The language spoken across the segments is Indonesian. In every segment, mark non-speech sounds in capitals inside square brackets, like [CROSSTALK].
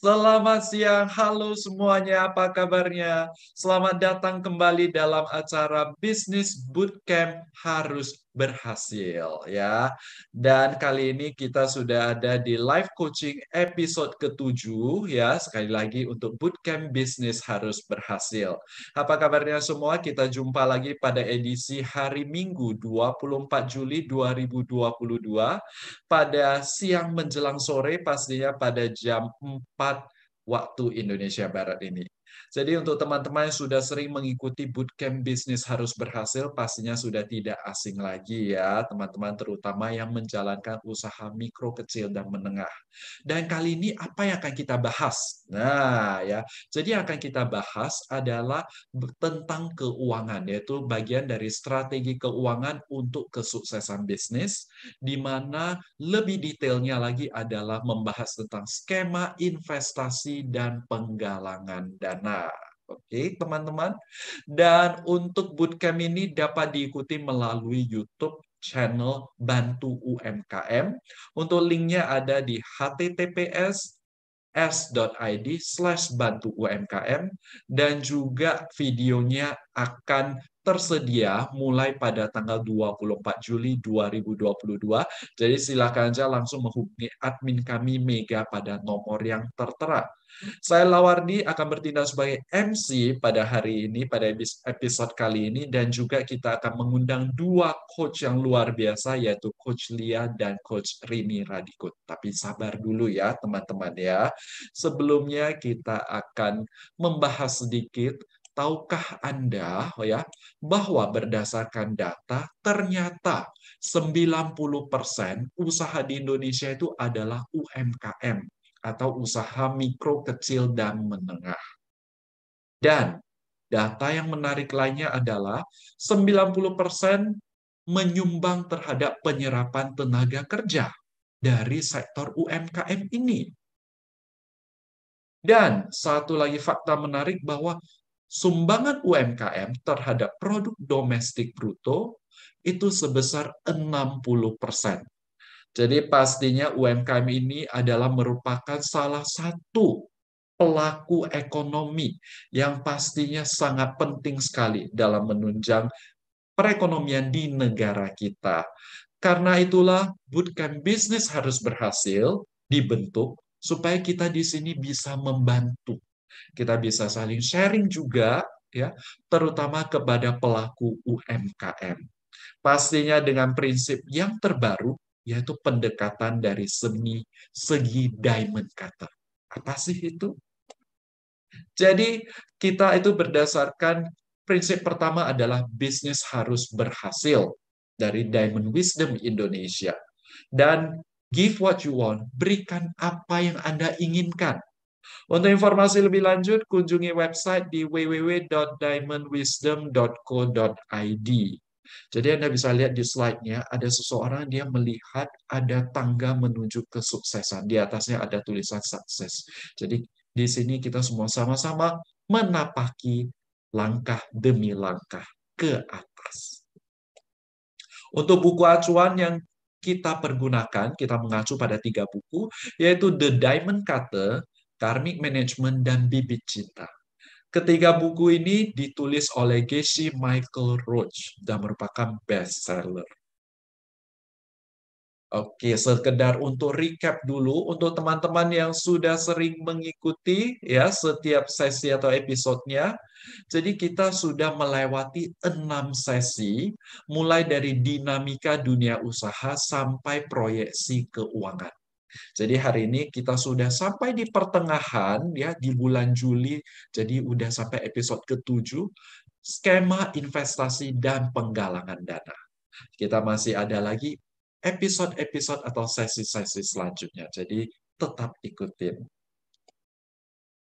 Selamat siang, halo semuanya, apa kabarnya? Selamat datang kembali dalam acara Bisnis Bootcamp Harus berhasil ya. Dan kali ini kita sudah ada di live coaching episode ketujuh ya. Sekali lagi untuk bootcamp bisnis harus berhasil. Apa kabarnya semua? Kita jumpa lagi pada edisi hari Minggu 24 Juli 2022 pada siang menjelang sore pastinya pada jam 4 waktu Indonesia Barat ini. Jadi untuk teman-teman yang sudah sering mengikuti bootcamp bisnis harus berhasil, pastinya sudah tidak asing lagi ya, teman-teman terutama yang menjalankan usaha mikro, kecil, dan menengah. Dan kali ini apa yang akan kita bahas? Nah ya, jadi yang akan kita bahas adalah tentang keuangan, yaitu bagian dari strategi keuangan untuk kesuksesan bisnis, di mana lebih detailnya lagi adalah membahas tentang skema investasi dan penggalangan dana. Nah, oke okay, teman-teman. Dan untuk bootcamp ini dapat diikuti melalui YouTube channel Bantu UMKM. Untuk linknya ada di https s.id slash bantu UMKM dan juga videonya akan tersedia mulai pada tanggal 24 Juli 2022. Jadi silakan saja langsung menghubungi admin kami Mega pada nomor yang tertera. Saya Lawardi akan bertindak sebagai MC pada hari ini, pada episode kali ini, dan juga kita akan mengundang dua coach yang luar biasa, yaitu Coach Lia dan Coach Rini Radikut. Tapi sabar dulu ya, teman-teman ya. Sebelumnya kita akan membahas sedikit Tahukah Anda oh ya bahwa berdasarkan data ternyata 90% usaha di Indonesia itu adalah UMKM atau usaha mikro kecil dan menengah. Dan data yang menarik lainnya adalah 90% menyumbang terhadap penyerapan tenaga kerja dari sektor UMKM ini. Dan satu lagi fakta menarik bahwa sumbangan UMKM terhadap produk domestik bruto itu sebesar 60%. Jadi pastinya UMKM ini adalah merupakan salah satu pelaku ekonomi yang pastinya sangat penting sekali dalam menunjang perekonomian di negara kita. Karena itulah bootcamp bisnis harus berhasil dibentuk supaya kita di sini bisa membantu kita bisa saling sharing juga ya, terutama kepada pelaku UMKM. Pastinya dengan prinsip yang terbaru yaitu pendekatan dari seni segi diamond kata. Apa sih itu? Jadi kita itu berdasarkan prinsip pertama adalah bisnis harus berhasil dari Diamond Wisdom Indonesia. Dan give what you want, berikan apa yang Anda inginkan. Untuk informasi lebih lanjut, kunjungi website di www.diamondwisdom.co.id. Jadi Anda bisa lihat di slide-nya, ada seseorang dia melihat ada tangga menuju kesuksesan. Di atasnya ada tulisan sukses. Jadi di sini kita semua sama-sama menapaki langkah demi langkah ke atas. Untuk buku acuan yang kita pergunakan, kita mengacu pada tiga buku, yaitu The Diamond Cutter, Karmic Management, dan Bibit Cinta. Ketiga buku ini ditulis oleh Geshe Michael Roach dan merupakan bestseller. Oke, sekedar untuk recap dulu untuk teman-teman yang sudah sering mengikuti ya setiap sesi atau episodenya. Jadi kita sudah melewati enam sesi, mulai dari dinamika dunia usaha sampai proyeksi keuangan. Jadi hari ini kita sudah sampai di pertengahan ya di bulan Juli. Jadi udah sampai episode ke-7 skema investasi dan penggalangan dana. Kita masih ada lagi episode-episode atau sesi-sesi selanjutnya. Jadi tetap ikutin.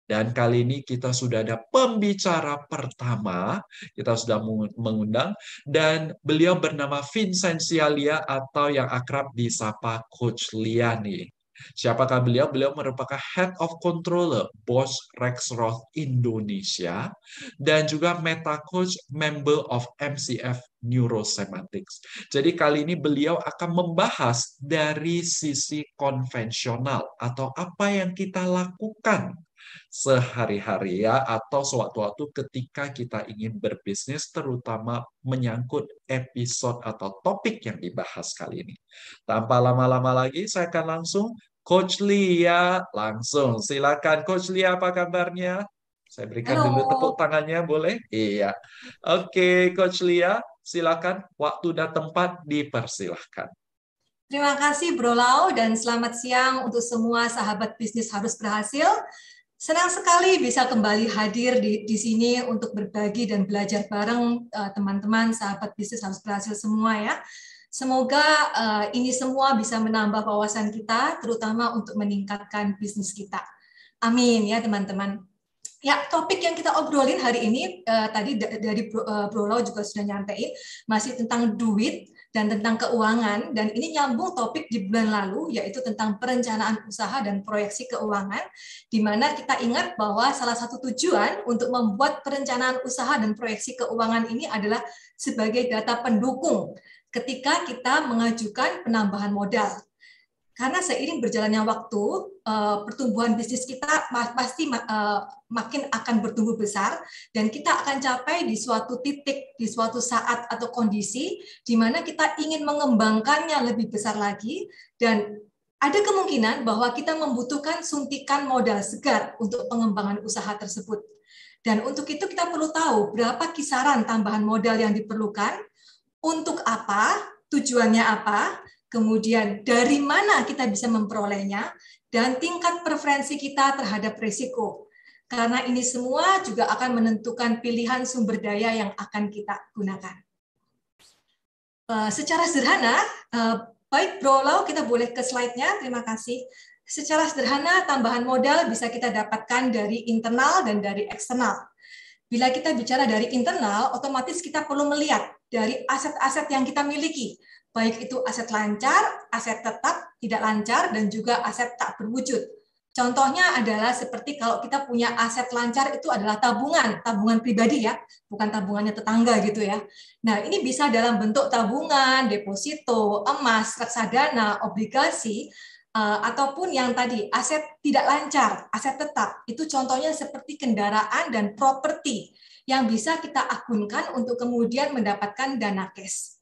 Dan kali ini kita sudah ada pembicara pertama, kita sudah mengundang, dan beliau bernama Vincent Sialia atau yang akrab disapa Coach Liani. Siapakah beliau? Beliau merupakan Head of Controller Bosch Rexroth Indonesia dan juga Meta Coach Member of MCF Neurosemantics. Jadi kali ini beliau akan membahas dari sisi konvensional atau apa yang kita lakukan sehari-hari ya atau sewaktu-waktu ketika kita ingin berbisnis terutama menyangkut episode atau topik yang dibahas kali ini. Tanpa lama-lama lagi saya akan langsung Coach Lia langsung. Silakan Coach Lia apa kabarnya? Saya berikan Halo. dulu tepuk tangannya boleh? Iya. Oke, okay, Coach Lia, silakan waktu dan tempat dipersilahkan. Terima kasih Bro Lau dan selamat siang untuk semua sahabat bisnis harus berhasil. Senang sekali bisa kembali hadir di, di sini untuk berbagi dan belajar bareng eh, teman-teman, uh, sahabat bisnis harus berhasil semua ya. Semoga uh, ini semua bisa menambah wawasan kita, terutama untuk meningkatkan bisnis kita. Amin ya teman-teman. Ya, topik yang kita obrolin hari ini uh, tadi dari Bro, uh, Bro Lau juga sudah nyampein masih tentang duit dan tentang keuangan dan ini nyambung topik di bulan lalu yaitu tentang perencanaan usaha dan proyeksi keuangan di mana kita ingat bahwa salah satu tujuan untuk membuat perencanaan usaha dan proyeksi keuangan ini adalah sebagai data pendukung ketika kita mengajukan penambahan modal karena seiring berjalannya waktu, eh, pertumbuhan bisnis kita pasti eh, makin akan bertumbuh besar dan kita akan capai di suatu titik, di suatu saat atau kondisi di mana kita ingin mengembangkannya lebih besar lagi dan ada kemungkinan bahwa kita membutuhkan suntikan modal segar untuk pengembangan usaha tersebut. Dan untuk itu kita perlu tahu berapa kisaran tambahan modal yang diperlukan, untuk apa, tujuannya apa, kemudian dari mana kita bisa memperolehnya, dan tingkat preferensi kita terhadap risiko. Karena ini semua juga akan menentukan pilihan sumber daya yang akan kita gunakan. Eh, secara sederhana, eh, baik Bro Lau, kita boleh ke slide-nya. Terima kasih. Secara sederhana, tambahan modal bisa kita dapatkan dari internal dan dari eksternal. Bila kita bicara dari internal, otomatis kita perlu melihat dari aset-aset yang kita miliki, baik itu aset lancar, aset tetap tidak lancar, dan juga aset tak berwujud. Contohnya adalah seperti kalau kita punya aset lancar itu adalah tabungan, tabungan pribadi ya, bukan tabungannya tetangga gitu ya. Nah ini bisa dalam bentuk tabungan, deposito, emas, reksadana, obligasi, eh, ataupun yang tadi aset tidak lancar, aset tetap. Itu contohnya seperti kendaraan dan properti yang bisa kita akunkan untuk kemudian mendapatkan dana cash.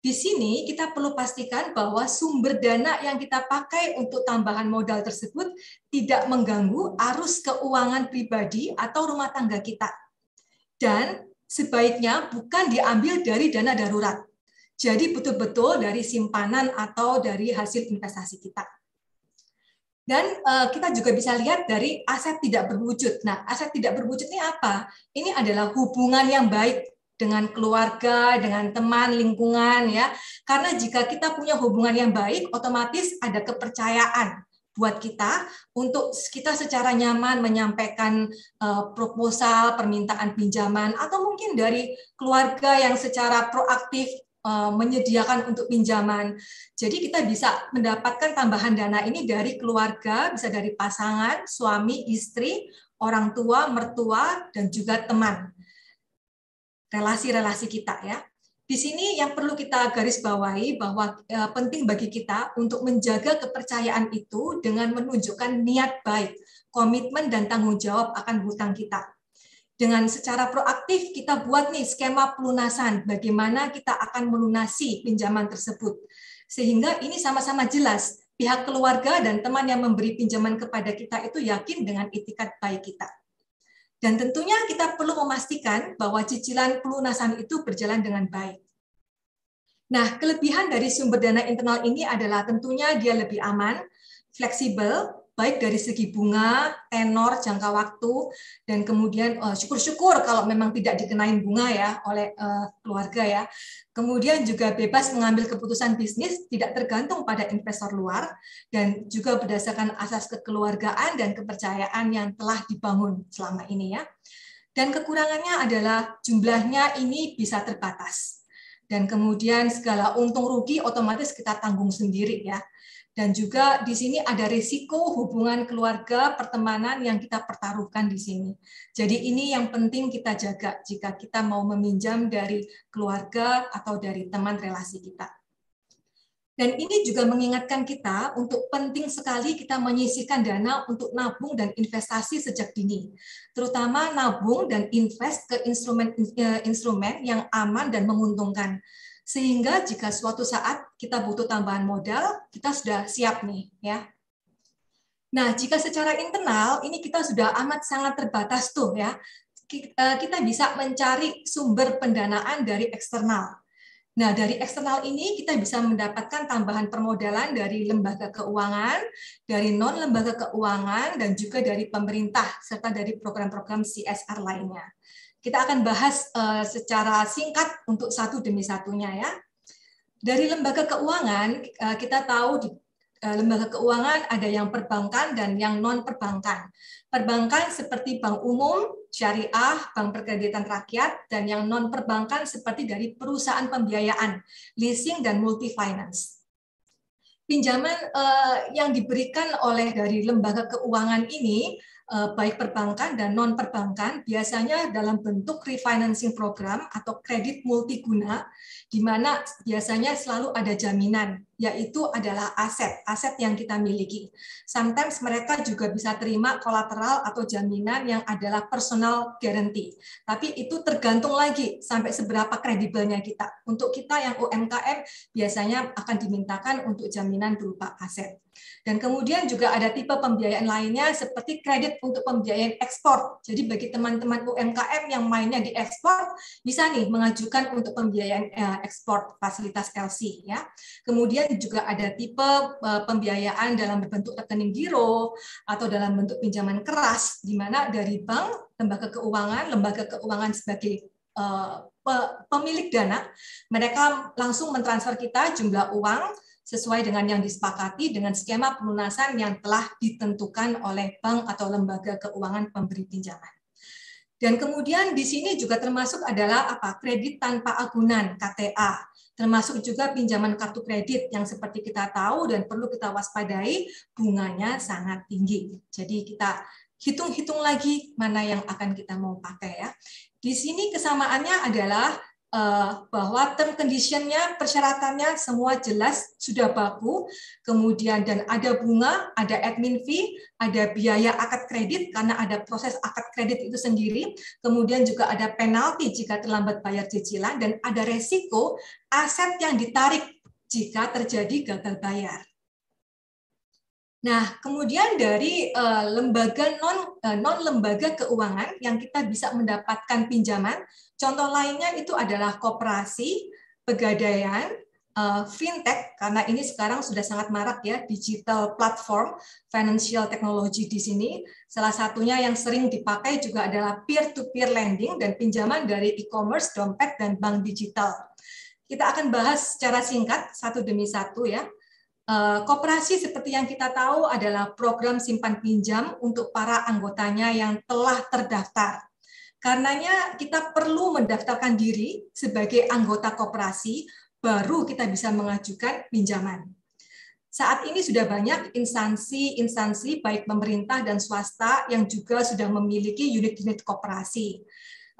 Di sini kita perlu pastikan bahwa sumber dana yang kita pakai untuk tambahan modal tersebut tidak mengganggu arus keuangan pribadi atau rumah tangga kita. Dan sebaiknya bukan diambil dari dana darurat. Jadi betul-betul dari simpanan atau dari hasil investasi kita. Dan eh, kita juga bisa lihat dari aset tidak berwujud. Nah, aset tidak berwujud ini apa? Ini adalah hubungan yang baik dengan keluarga, dengan teman, lingkungan ya. Karena jika kita punya hubungan yang baik, otomatis ada kepercayaan buat kita untuk kita secara nyaman menyampaikan uh, proposal, permintaan pinjaman atau mungkin dari keluarga yang secara proaktif uh, menyediakan untuk pinjaman. Jadi kita bisa mendapatkan tambahan dana ini dari keluarga, bisa dari pasangan, suami, istri, orang tua, mertua dan juga teman relasi-relasi kita ya. Di sini yang perlu kita garis bawahi bahwa eh, penting bagi kita untuk menjaga kepercayaan itu dengan menunjukkan niat baik, komitmen dan tanggung jawab akan hutang kita. Dengan secara proaktif kita buat nih skema pelunasan bagaimana kita akan melunasi pinjaman tersebut. Sehingga ini sama-sama jelas pihak keluarga dan teman yang memberi pinjaman kepada kita itu yakin dengan itikat baik kita. Dan tentunya kita perlu memastikan bahwa cicilan pelunasan itu berjalan dengan baik. Nah, kelebihan dari sumber dana internal ini adalah tentunya dia lebih aman, fleksibel, baik dari segi bunga, tenor, jangka waktu, dan kemudian eh, syukur-syukur uh, kalau memang tidak dikenain bunga ya oleh uh, keluarga ya. Kemudian juga bebas mengambil keputusan bisnis, tidak tergantung pada investor luar, dan juga berdasarkan asas kekeluargaan dan kepercayaan yang telah dibangun selama ini ya. Dan kekurangannya adalah jumlahnya ini bisa terbatas. Dan kemudian segala untung rugi otomatis kita tanggung sendiri ya dan juga di sini ada risiko hubungan keluarga, pertemanan yang kita pertaruhkan di sini. Jadi ini yang penting kita jaga jika kita mau meminjam dari keluarga atau dari teman relasi kita. Dan ini juga mengingatkan kita untuk penting sekali kita menyisihkan dana untuk nabung dan investasi sejak dini, terutama nabung dan invest ke instrumen-instrumen eh, yang aman dan menguntungkan sehingga jika suatu saat kita butuh tambahan modal, kita sudah siap nih ya. Nah, jika secara internal ini kita sudah amat sangat terbatas tuh ya. E, kita bisa mencari sumber pendanaan dari eksternal. Nah, dari eksternal ini kita bisa mendapatkan tambahan permodalan dari lembaga keuangan, dari non-lembaga keuangan, dan juga dari pemerintah, serta dari program-program CSR lainnya. Kita akan bahas eh, secara singkat untuk satu demi satunya ya. Dari lembaga keuangan eh, kita tahu di eh, lembaga keuangan ada yang perbankan dan yang non perbankan. Perbankan seperti bank umum, syariah, bank perkreditan rakyat dan yang non perbankan seperti dari perusahaan pembiayaan, leasing dan multi finance pinjaman yang diberikan oleh dari lembaga keuangan ini Eh, baik perbankan dan non perbankan biasanya dalam bentuk refinancing program atau kredit multiguna di mana biasanya selalu ada jaminan yaitu adalah aset aset yang kita miliki. Sometimes mereka juga bisa terima kolateral atau jaminan yang adalah personal guarantee. Tapi itu tergantung lagi sampai seberapa kredibelnya kita. Untuk kita yang UMKM biasanya akan dimintakan untuk jaminan berupa aset. Dan kemudian juga ada tipe pembiayaan lainnya seperti kredit untuk pembiayaan ekspor. Jadi bagi teman-teman UMKM yang mainnya di ekspor bisa nih mengajukan untuk pembiayaan eh, ekspor fasilitas LC ya. Kemudian juga ada tipe eh, pembiayaan dalam bentuk rekening giro atau dalam bentuk pinjaman keras di mana dari bank, lembaga keuangan, lembaga keuangan sebagai eh, pemilik dana, mereka langsung mentransfer kita jumlah uang sesuai dengan yang disepakati dengan skema pelunasan yang telah ditentukan oleh bank atau lembaga keuangan pemberi pinjaman. Dan kemudian di sini juga termasuk adalah apa? Kredit tanpa agunan KTA, termasuk juga pinjaman kartu kredit yang seperti kita tahu dan perlu kita waspadai bunganya sangat tinggi. Jadi kita hitung-hitung lagi mana yang akan kita mau pakai ya. Di sini kesamaannya adalah uh, bahwa term conditionnya persyaratannya semua jelas sudah baku kemudian dan ada bunga ada admin fee ada biaya akad kredit karena ada proses akad kredit itu sendiri kemudian juga ada penalti jika terlambat bayar cicilan dan ada resiko aset yang ditarik jika terjadi gagal bayar Nah, kemudian dari eh, lembaga non eh, non lembaga keuangan yang kita bisa mendapatkan pinjaman Contoh lainnya itu adalah koperasi, pegadaian, eh, fintech karena ini sekarang sudah sangat marak ya digital platform financial technology di sini. Salah satunya yang sering dipakai juga adalah peer to peer lending dan pinjaman dari e-commerce, dompet dan bank digital. Kita akan bahas secara singkat satu demi satu ya. Eh, koperasi seperti yang kita tahu adalah program simpan pinjam untuk para anggotanya yang telah terdaftar. Karenanya kita perlu mendaftarkan diri sebagai anggota koperasi baru kita bisa mengajukan pinjaman. Saat ini sudah banyak instansi-instansi baik pemerintah dan swasta yang juga sudah memiliki unit-unit koperasi.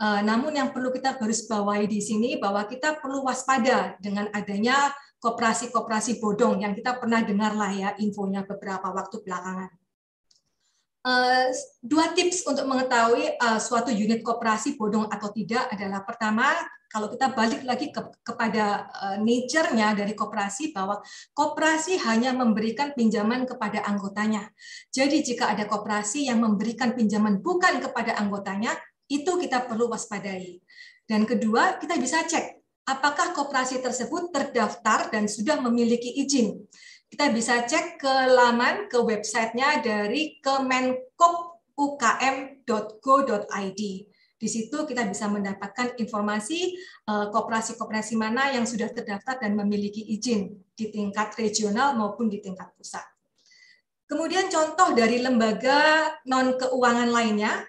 Eh, namun yang perlu kita garis bawahi di sini bahwa kita perlu waspada dengan adanya koperasi-koperasi bodong yang kita pernah dengar lah ya infonya beberapa waktu belakangan. Eh, dua tips untuk mengetahui uh, suatu unit kooperasi bodong atau tidak adalah pertama kalau kita balik lagi ke, kepada uh, nature-nya dari kooperasi bahwa kooperasi hanya memberikan pinjaman kepada anggotanya. Jadi jika ada kooperasi yang memberikan pinjaman bukan kepada anggotanya, itu kita perlu waspadai. Dan kedua, kita bisa cek apakah kooperasi tersebut terdaftar dan sudah memiliki izin kita bisa cek ke laman ke websitenya dari kemenkopukm.go.id. Di situ kita bisa mendapatkan informasi eh, kooperasi-kooperasi mana yang sudah terdaftar dan memiliki izin di tingkat regional maupun di tingkat pusat. Kemudian contoh dari lembaga non keuangan lainnya,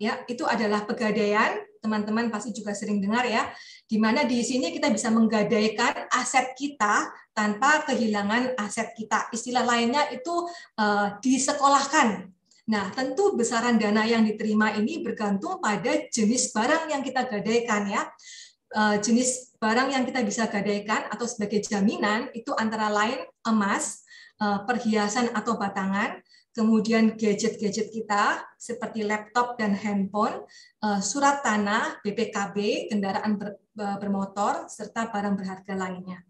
ya itu adalah pegadaian teman-teman pasti juga sering dengar ya, di mana di sini kita bisa menggadaikan aset kita tanpa kehilangan aset kita. Istilah lainnya itu uh, disekolahkan. Nah, tentu besaran dana yang diterima ini bergantung pada jenis barang yang kita gadaikan ya. Uh, jenis barang yang kita bisa gadaikan atau sebagai jaminan itu antara lain emas, eh, perhiasan atau batangan, kemudian gadget-gadget kita seperti laptop dan handphone, eh, surat tanah, BPKB, kendaraan eh, bermotor, serta barang berharga lainnya.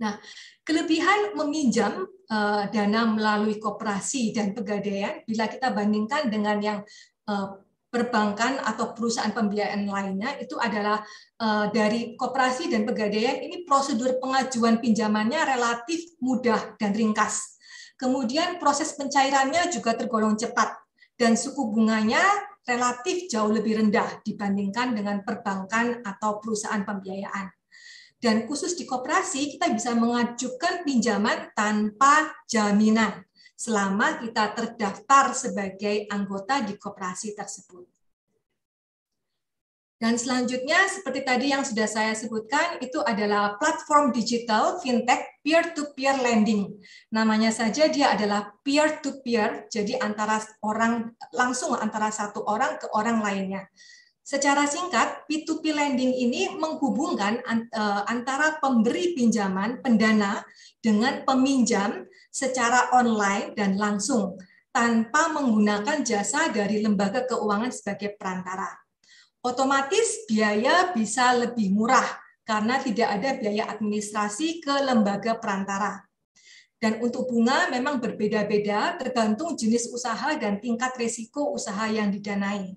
Nah, kelebihan meminjam eh, dana melalui koperasi dan pegadaian bila kita bandingkan dengan yang perbankan atau perusahaan pembiayaan lainnya itu adalah dari koperasi dan pegadaian ini prosedur pengajuan pinjamannya relatif mudah dan ringkas Kemudian proses pencairannya juga tergolong cepat dan suku bunganya relatif jauh lebih rendah dibandingkan dengan perbankan atau perusahaan pembiayaan. Dan khusus di koperasi, kita bisa mengajukan pinjaman tanpa jaminan selama kita terdaftar sebagai anggota di koperasi tersebut. Dan selanjutnya, seperti tadi yang sudah saya sebutkan, itu adalah platform digital fintech peer-to-peer -peer lending. Namanya saja dia adalah peer-to-peer, -peer, jadi antara orang langsung antara satu orang ke orang lainnya. Secara singkat, P2P lending ini menghubungkan eh, antara pemberi pinjaman pendana dengan peminjam secara online dan langsung tanpa menggunakan jasa dari lembaga keuangan sebagai perantara otomatis biaya bisa lebih murah karena tidak ada biaya administrasi ke lembaga perantara. Dan untuk bunga memang berbeda-beda tergantung jenis usaha dan tingkat risiko usaha yang didanai.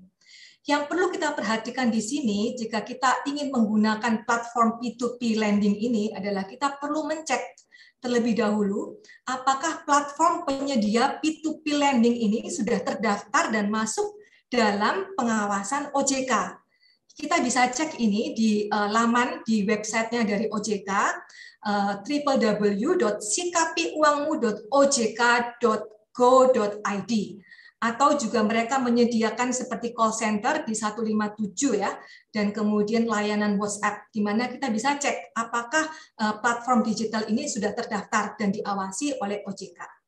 Yang perlu kita perhatikan di sini jika kita ingin menggunakan platform P2P lending ini adalah kita perlu mencek terlebih dahulu apakah platform penyedia P2P lending ini sudah terdaftar dan masuk dalam pengawasan OJK. Kita bisa cek ini di uh, laman di websitenya dari OJK uh, eh, www.sikapiuangmu.ojk.go.id atau juga mereka menyediakan seperti call center di 157 ya dan kemudian layanan WhatsApp di mana kita bisa cek apakah eh, platform digital ini sudah terdaftar dan diawasi oleh OJK.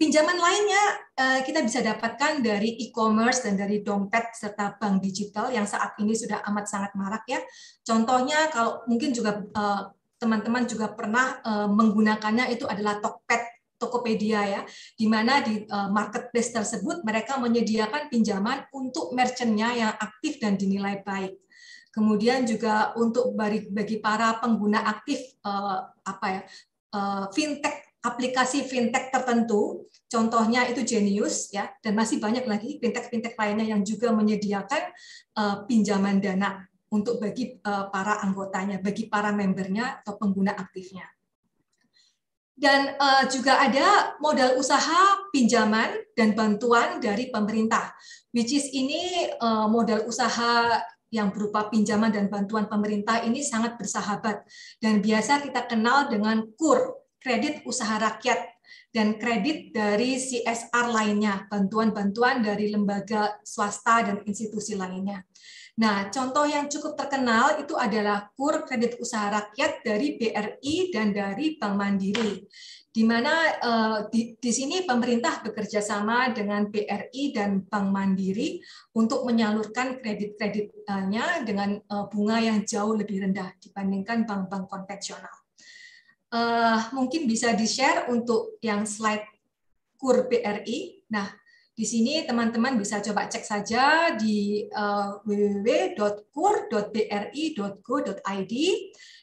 Pinjaman lainnya eh, kita bisa dapatkan dari e-commerce dan dari dompet serta bank digital yang saat ini sudah amat sangat marak ya. Contohnya kalau mungkin juga eh, teman-teman juga pernah eh, menggunakannya itu adalah Tokped Tokopedia ya, di mana di marketplace tersebut mereka menyediakan pinjaman untuk merchantnya yang aktif dan dinilai baik. Kemudian juga untuk bagi para pengguna aktif apa ya fintech aplikasi fintech tertentu, contohnya itu Genius ya, dan masih banyak lagi fintech-fintech lainnya yang juga menyediakan uh, pinjaman dana untuk bagi uh, para anggotanya, bagi para membernya atau pengguna aktifnya. Dan uh, juga ada modal usaha pinjaman dan bantuan dari pemerintah, which is ini uh, modal usaha yang berupa pinjaman dan bantuan pemerintah ini sangat bersahabat dan biasa kita kenal dengan KUR kredit usaha rakyat dan kredit dari CSR lainnya, bantuan-bantuan dari lembaga swasta dan institusi lainnya. Nah, contoh yang cukup terkenal itu adalah KUR kredit usaha rakyat dari BRI dan dari Bank Mandiri. Di mana eh, di, di sini pemerintah bekerja sama dengan BRI dan Bank Mandiri untuk menyalurkan kredit-kreditnya dengan eh, bunga yang jauh lebih rendah dibandingkan bank-bank konvensional uh, mungkin bisa di-share untuk yang slide KUR BRI. Nah, di sini teman-teman bisa coba cek saja di uh, eh, www.kur.bri.go.id.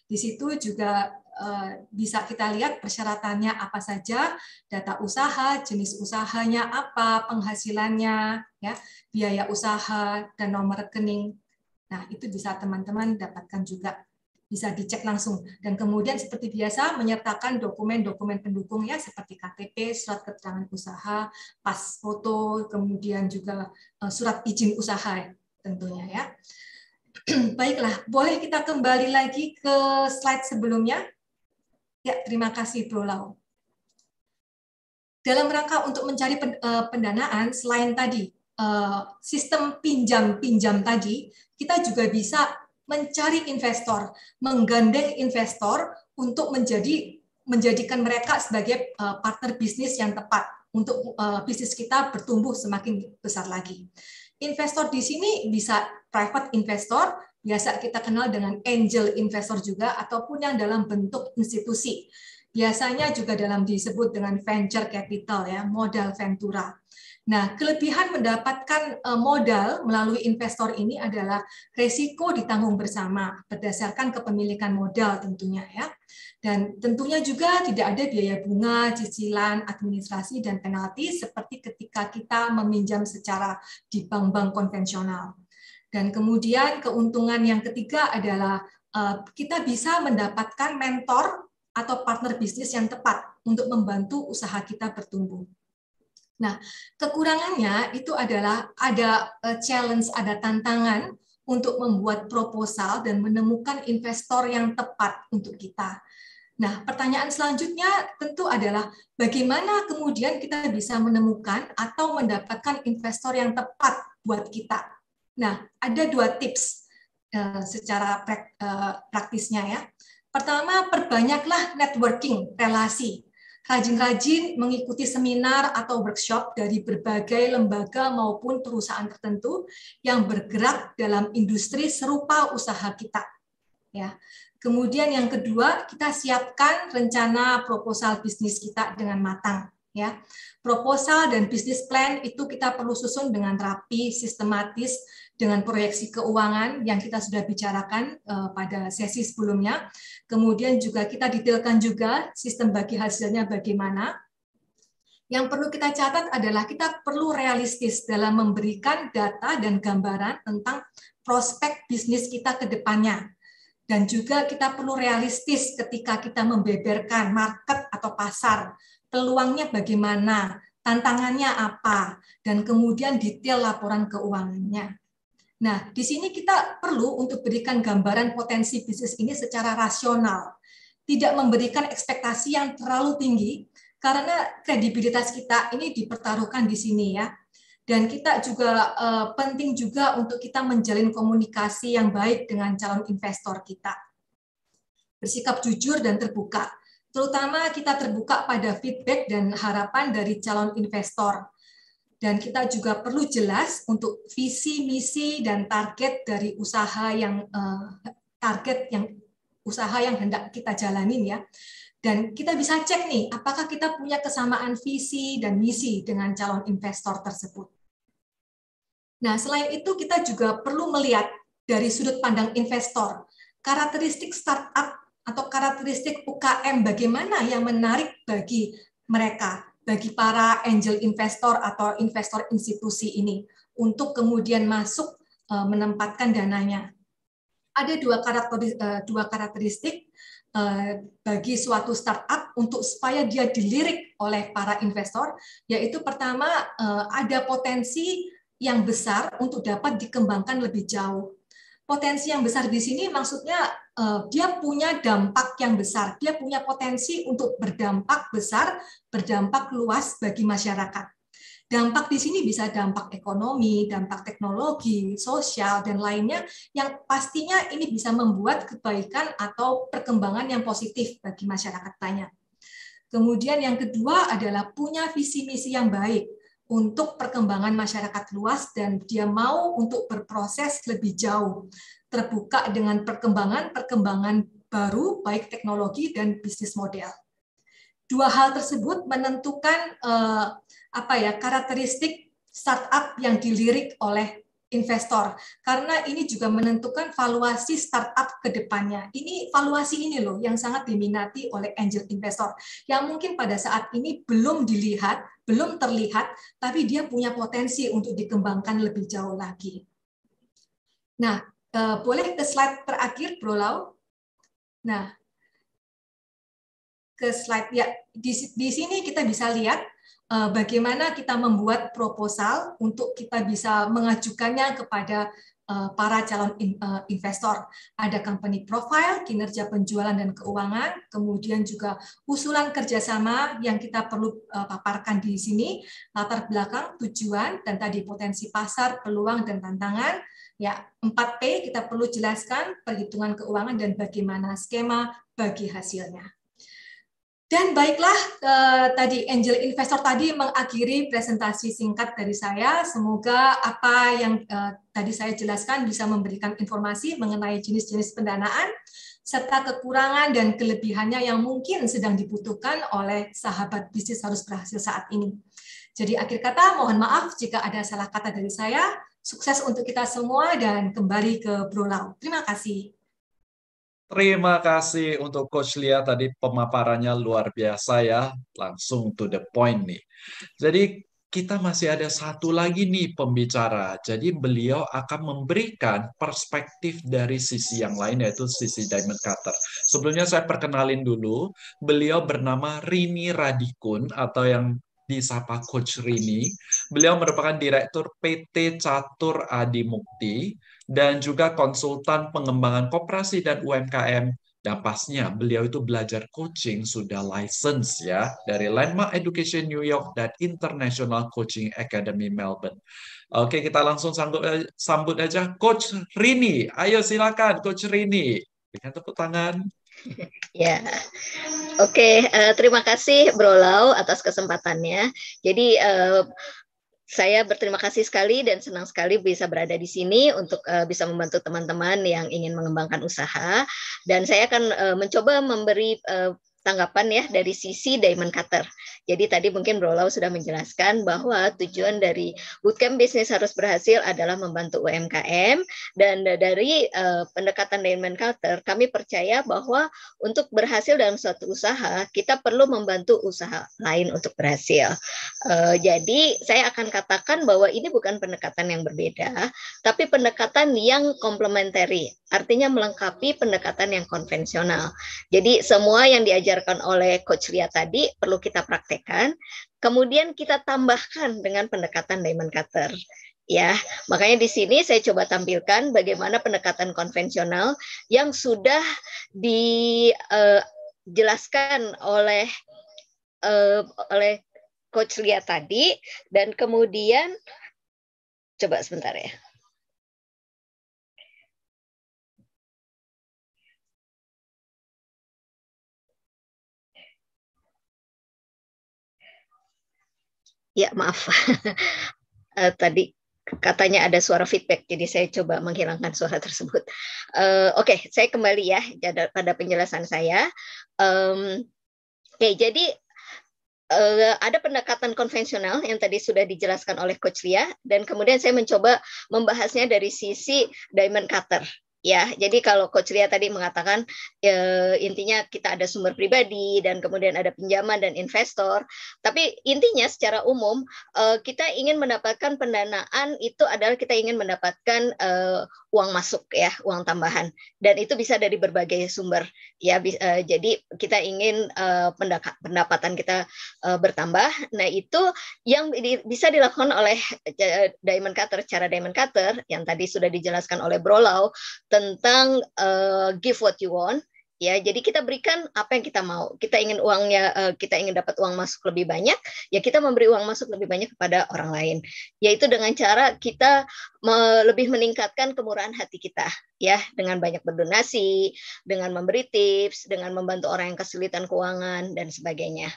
Di situ juga eh, bisa kita lihat persyaratannya apa saja, data usaha, jenis usahanya apa, penghasilannya, ya, biaya usaha dan nomor rekening. Nah, itu bisa teman-teman dapatkan juga bisa dicek langsung dan kemudian seperti biasa menyertakan dokumen-dokumen pendukung ya seperti KTP, surat keterangan usaha, pas foto, kemudian juga eh, surat izin usaha tentunya ya. [CLEARS THROAT] Baiklah, boleh kita kembali lagi ke slide sebelumnya? Ya, terima kasih Bro Lau. Dalam rangka untuk mencari eh, pendanaan selain tadi eh, sistem pinjam-pinjam tadi, kita juga bisa mencari investor, menggandeng investor untuk menjadi menjadikan mereka sebagai eh, partner bisnis yang tepat untuk eh, bisnis kita bertumbuh semakin besar lagi. Investor di sini bisa private investor, biasa kita kenal dengan angel investor juga ataupun yang dalam bentuk institusi. Biasanya juga dalam disebut dengan venture capital ya, modal ventura. Nah, kelebihan mendapatkan eh, modal melalui investor ini adalah resiko ditanggung bersama berdasarkan kepemilikan modal tentunya ya. Dan tentunya juga tidak ada biaya bunga, cicilan, administrasi dan penalti seperti ketika kita meminjam secara di bank-bank konvensional. Dan kemudian keuntungan yang ketiga adalah eh, kita bisa mendapatkan mentor atau partner bisnis yang tepat untuk membantu usaha kita bertumbuh. Nah, kekurangannya itu adalah ada eh, challenge, ada tantangan untuk membuat proposal dan menemukan investor yang tepat untuk kita. Nah, pertanyaan selanjutnya tentu adalah bagaimana kemudian kita bisa menemukan atau mendapatkan investor yang tepat buat kita. Nah, ada dua tips eh, secara eh, praktisnya ya. Pertama, perbanyaklah networking, relasi rajin-rajin mengikuti seminar atau workshop dari berbagai lembaga maupun perusahaan tertentu yang bergerak dalam industri serupa usaha kita. Ya. Kemudian yang kedua, kita siapkan rencana proposal bisnis kita dengan matang. Ya. Proposal dan bisnis plan itu kita perlu susun dengan rapi, sistematis, dengan proyeksi keuangan yang kita sudah bicarakan eh, pada sesi sebelumnya. Kemudian juga kita detailkan juga sistem bagi hasilnya bagaimana. Yang perlu kita catat adalah kita perlu realistis dalam memberikan data dan gambaran tentang prospek bisnis kita ke depannya. Dan juga kita perlu realistis ketika kita membeberkan market atau pasar, peluangnya bagaimana, tantangannya apa, dan kemudian detail laporan keuangannya. Nah, di sini kita perlu untuk berikan gambaran potensi bisnis ini secara rasional, tidak memberikan ekspektasi yang terlalu tinggi karena kredibilitas kita ini dipertaruhkan di sini ya. Dan kita juga eh, penting juga untuk kita menjalin komunikasi yang baik dengan calon investor kita. Bersikap jujur dan terbuka, terutama kita terbuka pada feedback dan harapan dari calon investor dan kita juga perlu jelas untuk visi, misi, dan target dari usaha yang eh, target yang usaha yang hendak kita jalanin ya. Dan kita bisa cek nih, apakah kita punya kesamaan visi dan misi dengan calon investor tersebut. Nah, selain itu kita juga perlu melihat dari sudut pandang investor, karakteristik startup atau karakteristik UKM bagaimana yang menarik bagi mereka bagi para angel investor atau investor institusi ini untuk kemudian masuk eh, menempatkan dananya. Ada dua karakteristik, eh, dua karakteristik eh, bagi suatu startup untuk supaya dia dilirik oleh para investor, yaitu pertama ada potensi yang besar untuk dapat dikembangkan lebih jauh potensi yang besar di sini maksudnya uh, dia punya dampak yang besar, dia punya potensi untuk berdampak besar, berdampak luas bagi masyarakat. Dampak di sini bisa dampak ekonomi, dampak teknologi, sosial, dan lainnya yang pastinya ini bisa membuat kebaikan atau perkembangan yang positif bagi masyarakat banyak. Kemudian yang kedua adalah punya visi misi yang baik untuk perkembangan masyarakat luas dan dia mau untuk berproses lebih jauh, terbuka dengan perkembangan-perkembangan baru baik teknologi dan bisnis model. Dua hal tersebut menentukan eh, apa ya karakteristik startup yang dilirik oleh investor karena ini juga menentukan valuasi startup ke depannya. Ini valuasi ini loh yang sangat diminati oleh angel investor yang mungkin pada saat ini belum dilihat, belum terlihat, tapi dia punya potensi untuk dikembangkan lebih jauh lagi. Nah, eh, boleh ke slide terakhir, Bro Lau? Nah, ke slide ya di, di sini kita bisa lihat Eh, bagaimana kita membuat proposal untuk kita bisa mengajukannya kepada eh, para calon eh, investor. Ada company profile, kinerja penjualan dan keuangan, kemudian juga usulan kerjasama yang kita perlu paparkan di sini, latar belakang, tujuan, dan tadi potensi pasar, peluang, dan tantangan. Ya, 4P kita perlu jelaskan perhitungan keuangan dan bagaimana skema bagi hasilnya. Dan baiklah eh, tadi angel investor tadi mengakhiri presentasi singkat dari saya. Semoga apa yang eh, tadi saya jelaskan bisa memberikan informasi mengenai jenis-jenis pendanaan serta kekurangan dan kelebihannya yang mungkin sedang dibutuhkan oleh sahabat bisnis harus berhasil saat ini. Jadi akhir kata mohon maaf jika ada salah kata dari saya. Sukses untuk kita semua dan kembali ke Brolau. Terima kasih. Terima kasih untuk Coach Lia tadi pemaparannya luar biasa ya, langsung to the point nih. Jadi kita masih ada satu lagi nih pembicara. Jadi beliau akan memberikan perspektif dari sisi yang lain yaitu sisi Diamond Cutter. Sebelumnya saya perkenalin dulu, beliau bernama Rini Radikun atau yang disapa Coach Rini. Beliau merupakan direktur PT Catur Adi Mukti dan juga konsultan pengembangan koperasi dan UMKM. pasnya beliau itu belajar coaching sudah license ya dari Landmark Education New York dan International Coaching Academy Melbourne. Oke, kita langsung sambut, eh, sambut aja Coach Rini. Ayo silakan Coach Rini. Dengan tepuk tangan. [LAUGHS] Ya, oke. Okay. Uh, eh, terima kasih Bro Lau atas kesempatannya. Jadi uh, saya berterima kasih sekali dan senang sekali bisa berada di sini untuk uh, bisa membantu teman-teman yang ingin mengembangkan usaha dan saya akan uh, mencoba memberi uh, tanggapan ya dari sisi Diamond Cutter. Jadi tadi mungkin Bro Lau sudah menjelaskan bahwa tujuan dari bootcamp bisnis harus berhasil adalah membantu UMKM dan dari uh, pendekatan Diamond Cutter kami percaya bahwa untuk berhasil dalam suatu usaha kita perlu membantu usaha lain untuk berhasil. Uh, jadi saya akan katakan bahwa ini bukan pendekatan yang berbeda, tapi pendekatan yang komplementari, artinya melengkapi pendekatan yang konvensional. Jadi semua yang diajar diajarkan oleh Coach Lia tadi perlu kita praktekkan. Kemudian kita tambahkan dengan pendekatan diamond cutter. Ya, makanya di sini saya coba tampilkan bagaimana pendekatan konvensional yang sudah dijelaskan eh, uh, oleh uh, oleh Coach Lia tadi dan kemudian coba sebentar ya. Ya, maaf. uh, [LAUGHS] tadi katanya ada suara feedback, jadi saya coba menghilangkan suara tersebut. Uh, Oke, okay, saya kembali ya pada penjelasan saya. Um, Oke, okay, jadi uh, ada pendekatan konvensional yang tadi sudah dijelaskan oleh Coach Lia, dan kemudian saya mencoba membahasnya dari sisi diamond cutter. Ya, jadi kalau Coach Lia tadi mengatakan e, intinya kita ada sumber pribadi dan kemudian ada pinjaman dan investor, tapi intinya secara umum e, kita ingin mendapatkan pendanaan itu adalah kita ingin mendapatkan e, uang masuk ya, uang tambahan dan itu bisa dari berbagai sumber ya. E, jadi kita ingin e, pendapatan kita e, bertambah. Nah itu yang di, bisa dilakukan oleh Diamond Cutter, cara Diamond Cutter yang tadi sudah dijelaskan oleh Brolau tentang uh, give what you want ya jadi kita berikan apa yang kita mau kita ingin uangnya uh, kita ingin dapat uang masuk lebih banyak ya kita memberi uang masuk lebih banyak kepada orang lain yaitu dengan cara kita me lebih meningkatkan kemurahan hati kita ya dengan banyak berdonasi dengan memberi tips dengan membantu orang yang kesulitan keuangan dan sebagainya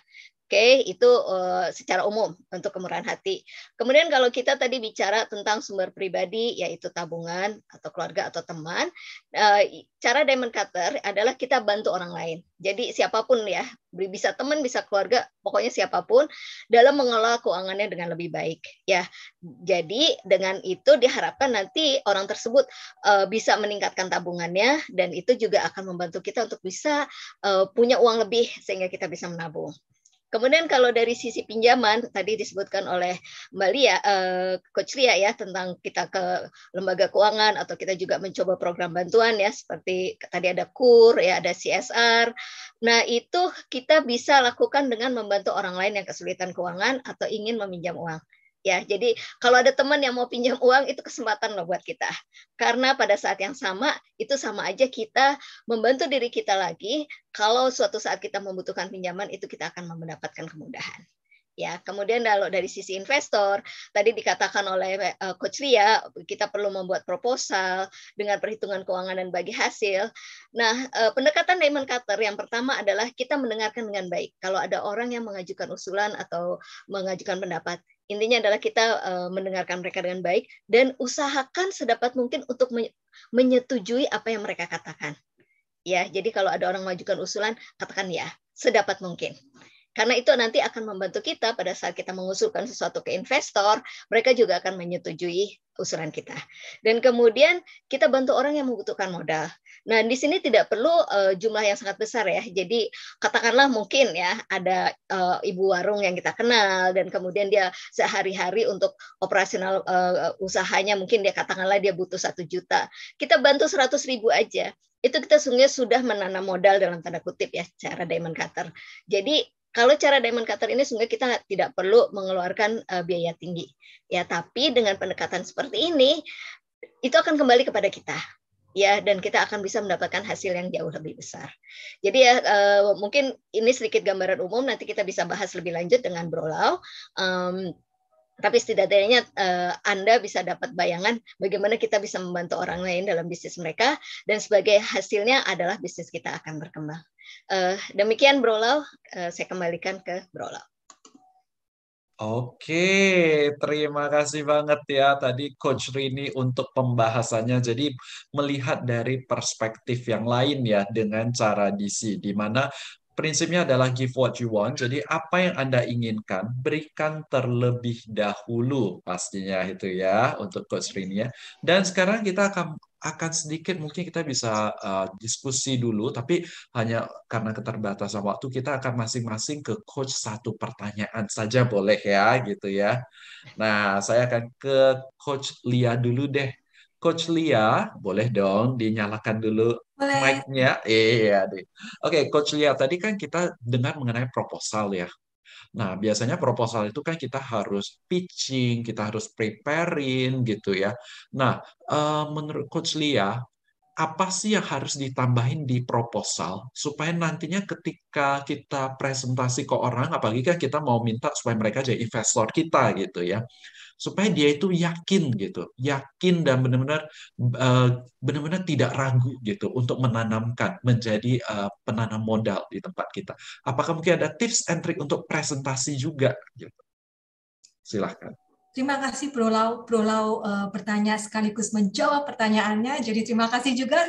Oke, okay, itu uh, secara umum untuk kemurahan hati. Kemudian kalau kita tadi bicara tentang sumber pribadi, yaitu tabungan atau keluarga atau teman, uh, cara diamond cutter adalah kita bantu orang lain. Jadi siapapun ya, bisa teman, bisa keluarga, pokoknya siapapun dalam mengelola keuangannya dengan lebih baik. Ya, jadi dengan itu diharapkan nanti orang tersebut uh, bisa meningkatkan tabungannya dan itu juga akan membantu kita untuk bisa uh, punya uang lebih sehingga kita bisa menabung. Kemudian kalau dari sisi pinjaman tadi disebutkan oleh Mbak Lia, uh, Coach Lia ya tentang kita ke lembaga keuangan atau kita juga mencoba program bantuan ya seperti tadi ada KUR ya ada CSR. Nah itu kita bisa lakukan dengan membantu orang lain yang kesulitan keuangan atau ingin meminjam uang. Ya, jadi kalau ada teman yang mau pinjam uang itu kesempatan loh buat kita. Karena pada saat yang sama itu sama aja kita membantu diri kita lagi kalau suatu saat kita membutuhkan pinjaman itu kita akan mendapatkan kemudahan. Ya, kemudian kalau dari sisi investor, tadi dikatakan oleh eh, Coach Ria, kita perlu membuat proposal dengan perhitungan keuangan dan bagi hasil. Nah, eh, pendekatan Diamond Cutter yang pertama adalah kita mendengarkan dengan baik. Kalau ada orang yang mengajukan usulan atau mengajukan pendapat, Intinya adalah kita uh, mendengarkan mereka dengan baik dan usahakan sedapat mungkin untuk menyetujui apa yang mereka katakan. Ya, jadi kalau ada orang majukan usulan, katakan ya, sedapat mungkin. Karena itu nanti akan membantu kita pada saat kita mengusulkan sesuatu ke investor, mereka juga akan menyetujui usulan kita. Dan kemudian kita bantu orang yang membutuhkan modal. Nah, di sini tidak perlu uh, jumlah yang sangat besar ya. Jadi katakanlah mungkin ya ada uh, ibu warung yang kita kenal dan kemudian dia sehari-hari untuk operasional uh, usahanya mungkin dia katakanlah dia butuh satu juta. Kita bantu seratus ribu aja. Itu kita sungguh sudah menanam modal dalam tanda kutip ya cara diamond cutter. Jadi kalau cara diamond cutter ini sungguh kita tidak perlu mengeluarkan uh, biaya tinggi ya tapi dengan pendekatan seperti ini itu akan kembali kepada kita ya dan kita akan bisa mendapatkan hasil yang jauh lebih besar. Jadi ya uh, mungkin ini sedikit gambaran umum nanti kita bisa bahas lebih lanjut dengan Brolau. Um, tapi setidaknya uh, Anda bisa dapat bayangan bagaimana kita bisa membantu orang lain dalam bisnis mereka dan sebagai hasilnya adalah bisnis kita akan berkembang. Uh, demikian Brolau, uh, saya kembalikan ke Brolau. Oke, terima kasih banget ya tadi Coach Rini untuk pembahasannya. Jadi melihat dari perspektif yang lain ya dengan cara DC, di mana prinsipnya adalah give what you want. Jadi apa yang Anda inginkan, berikan terlebih dahulu pastinya itu ya untuk Coach Rini ya. Dan sekarang kita akan akan sedikit mungkin kita bisa uh, diskusi dulu, tapi hanya karena keterbatasan waktu kita akan masing-masing ke coach satu pertanyaan saja boleh ya gitu ya. Nah, saya akan ke coach Lia dulu deh. Coach Lia, boleh dong dinyalakan dulu mic-nya? Iya, iya, iya deh. Oke, Coach Lia, tadi kan kita dengar mengenai proposal ya. Nah, biasanya proposal itu kan kita harus pitching, kita harus preparing gitu ya. Nah, eh, menurut Coach Lia, apa sih yang harus ditambahin di proposal supaya nantinya ketika kita presentasi ke orang, apalagi kan kita mau minta supaya mereka jadi investor kita gitu ya supaya dia itu yakin gitu, yakin dan benar-benar eh, benar-benar tidak ragu gitu untuk menanamkan menjadi eh, penanam modal di tempat kita. Apakah mungkin ada tips and trick untuk presentasi juga gitu? Silahkan. Terima kasih Bro Lau. Bro Lau uh, bertanya sekaligus menjawab pertanyaannya. Jadi terima kasih juga. [LAUGHS]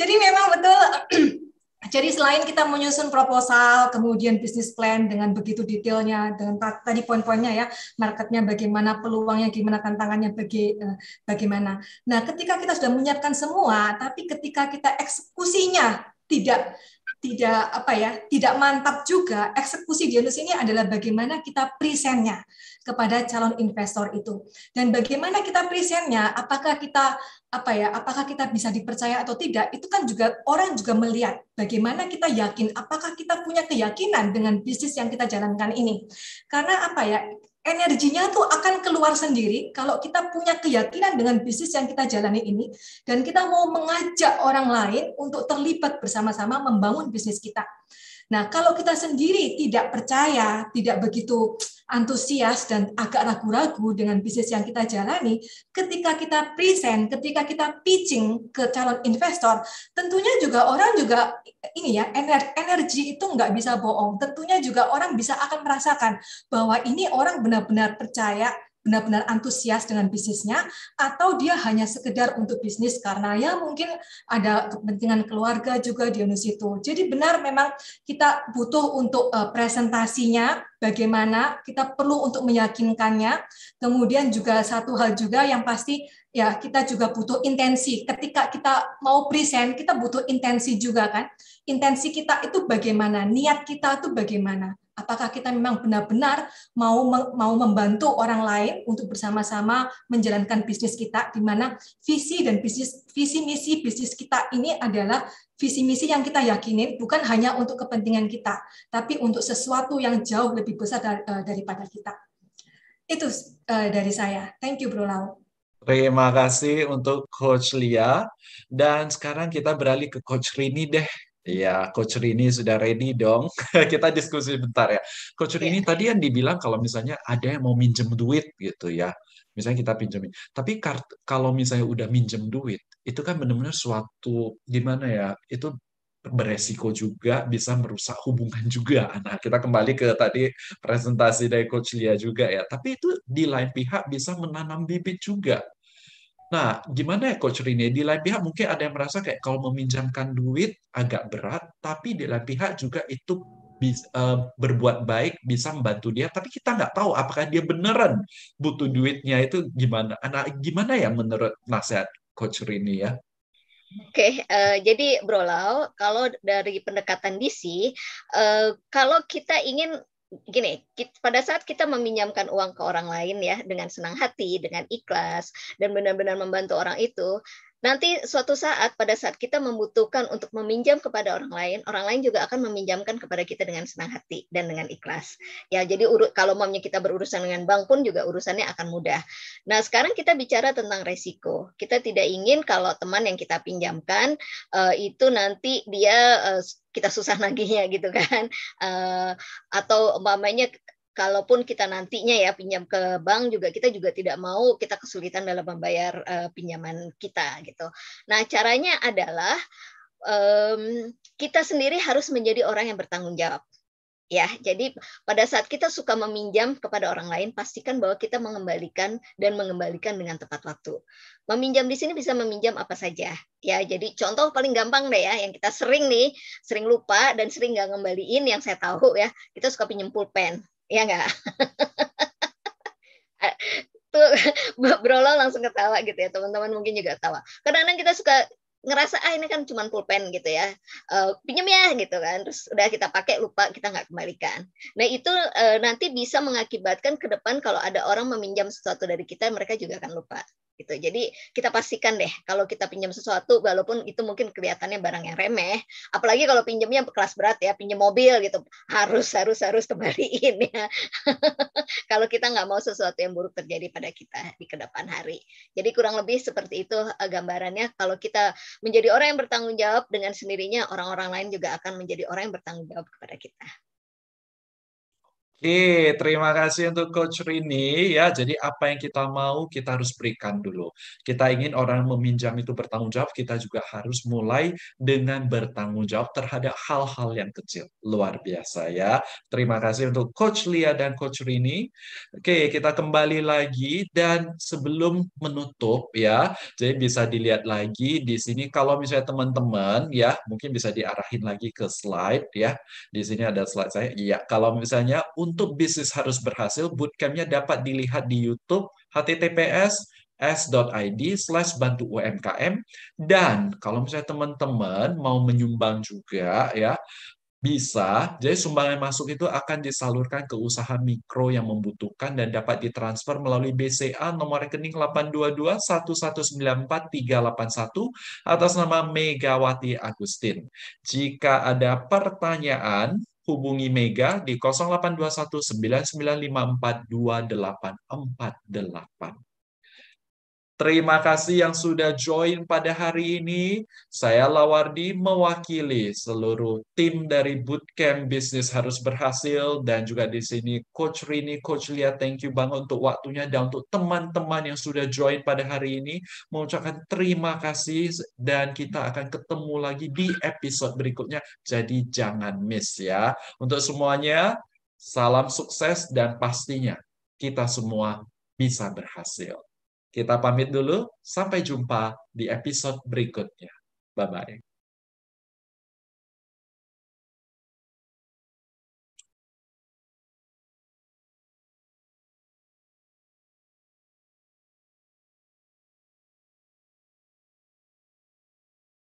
Jadi memang betul [CLEARS THROAT] jadi selain kita menyusun proposal, kemudian bisnis plan dengan begitu detailnya, dengan tadi poin-poinnya ya, marketnya bagaimana, peluangnya gimana, tantangannya bagi, eh, bagaimana. Nah, ketika kita sudah menyiapkan semua, tapi ketika kita eksekusinya tidak tidak apa ya tidak mantap juga eksekusi Dionus ini adalah bagaimana kita presentnya kepada calon investor itu dan bagaimana kita presentnya apakah kita apa ya apakah kita bisa dipercaya atau tidak itu kan juga orang juga melihat bagaimana kita yakin apakah kita punya keyakinan dengan bisnis yang kita jalankan ini karena apa ya energinya itu akan keluar sendiri kalau kita punya keyakinan dengan bisnis yang kita jalani ini dan kita mau mengajak orang lain untuk terlibat bersama-sama membangun bisnis kita. Nah, kalau kita sendiri tidak percaya, tidak begitu antusias dan agak ragu-ragu dengan bisnis yang kita jalani, ketika kita present, ketika kita pitching ke calon investor, tentunya juga orang juga ini ya energi itu nggak bisa bohong. Tentunya juga orang bisa akan merasakan bahwa ini orang benar-benar percaya benar-benar antusias dengan bisnisnya atau dia hanya sekedar untuk bisnis karena ya mungkin ada kepentingan keluarga juga di situ. Jadi benar memang kita butuh untuk eh, presentasinya bagaimana kita perlu untuk meyakinkannya. Kemudian juga satu hal juga yang pasti ya kita juga butuh intensi. Ketika kita mau present, kita butuh intensi juga kan. Intensi kita itu bagaimana, niat kita itu bagaimana apakah kita memang benar-benar mau mau membantu orang lain untuk bersama-sama menjalankan bisnis kita di mana visi dan bisnis visi misi bisnis kita ini adalah visi misi yang kita yakini bukan hanya untuk kepentingan kita, tapi untuk sesuatu yang jauh lebih besar dar, eh, daripada kita. Itu uh, dari saya. Thank you, Bro Lau. Terima kasih untuk Coach Lia. Dan sekarang kita beralih ke Coach Rini deh. Iya, Coach Rini sudah ready dong. [LAUGHS] Kita diskusi bentar ya. Coach iya. Rini yeah. tadi yang dibilang kalau misalnya ada yang mau minjem duit gitu ya. Misalnya kita pinjemin. Tapi kalau misalnya udah minjem duit, itu kan benar-benar suatu gimana ya? Itu beresiko juga bisa merusak hubungan juga. [LAUGHS] Nah, kita kembali ke tadi presentasi dari Coach Lia juga ya. Tapi itu di lain pihak bisa menanam bibit juga Nah, gimana ya Coach Rini? Di lain pihak mungkin ada yang merasa kayak kalau meminjamkan duit agak berat, tapi di lain pihak juga itu bisa, uh, eh, berbuat baik, bisa membantu dia, tapi kita nggak tahu apakah dia beneran butuh duitnya itu gimana. Nah, gimana ya menurut nasihat Coach Rini ya? Oke, okay, uh, eh, jadi Bro Lau, kalau dari pendekatan DC, uh, eh, kalau kita ingin gini kita, pada saat kita meminjamkan uang ke orang lain ya dengan senang hati dengan ikhlas dan benar-benar membantu orang itu Nanti suatu saat pada saat kita membutuhkan untuk meminjam kepada orang lain, orang lain juga akan meminjamkan kepada kita dengan senang hati dan dengan ikhlas. Ya, jadi urut kalau maunya kita berurusan dengan bank pun juga urusannya akan mudah. Nah, sekarang kita bicara tentang resiko. Kita tidak ingin kalau teman yang kita pinjamkan uh, itu nanti dia uh, kita susah nagihnya gitu kan uh, atau umpamanya kalaupun kita nantinya ya pinjam ke bank juga kita juga tidak mau kita kesulitan dalam membayar uh, pinjaman kita gitu. Nah, caranya adalah um, kita sendiri harus menjadi orang yang bertanggung jawab. Ya, jadi pada saat kita suka meminjam kepada orang lain, pastikan bahwa kita mengembalikan dan mengembalikan dengan tepat waktu. Meminjam di sini bisa meminjam apa saja. Ya, jadi contoh paling gampang deh ya, yang kita sering nih, sering lupa dan sering nggak ngembaliin yang saya tahu ya, kita suka pinjam pulpen ya enggak [LAUGHS] tuh bro lo langsung ketawa gitu ya teman-teman mungkin juga ketawa kadang-kadang kita suka ngerasa ah ini kan cuma pulpen gitu ya uh, pinjam ya gitu kan terus udah kita pakai lupa kita nggak kembalikan nah itu uh, nanti bisa mengakibatkan ke depan kalau ada orang meminjam sesuatu dari kita mereka juga akan lupa gitu. Jadi kita pastikan deh kalau kita pinjam sesuatu walaupun itu mungkin kelihatannya barang yang remeh, apalagi kalau pinjamnya kelas berat ya, pinjam mobil gitu, harus harus harus kembaliin ya. [LAUGHS] kalau kita nggak mau sesuatu yang buruk terjadi pada kita di kedepan hari. Jadi kurang lebih seperti itu eh, gambarannya kalau kita menjadi orang yang bertanggung jawab dengan sendirinya orang-orang lain juga akan menjadi orang yang bertanggung jawab kepada kita. Oke, terima kasih untuk Coach Rini ya. Jadi apa yang kita mau kita harus berikan dulu. Kita ingin orang meminjam itu bertanggung jawab, kita juga harus mulai dengan bertanggung jawab terhadap hal-hal yang kecil. Luar biasa ya. Terima kasih untuk Coach Lia dan Coach Rini. Oke, kita kembali lagi dan sebelum menutup ya. Jadi bisa dilihat lagi di sini kalau misalnya teman-teman ya, mungkin bisa diarahin lagi ke slide ya. Di sini ada slide saya. Iya, kalau misalnya untuk untuk bisnis harus berhasil, bootcampnya dapat dilihat di YouTube https s.id slash bantu UMKM dan kalau misalnya teman-teman mau menyumbang juga ya bisa jadi sumbangan masuk itu akan disalurkan ke usaha mikro yang membutuhkan dan dapat ditransfer melalui BCA nomor rekening 822-1194-381 atas nama Megawati Agustin. Jika ada pertanyaan hubungi Mega di 0821 9954 2848 Terima kasih yang sudah join pada hari ini. Saya Lawardi mewakili seluruh tim dari Bootcamp Bisnis Harus Berhasil dan juga di sini Coach Rini, Coach Lia, thank you banget untuk waktunya dan untuk teman-teman yang sudah join pada hari ini mengucapkan terima kasih dan kita akan ketemu lagi di episode berikutnya. Jadi jangan miss ya. Untuk semuanya, salam sukses dan pastinya kita semua bisa berhasil. Kita pamit dulu, sampai jumpa di episode berikutnya. Bye-bye.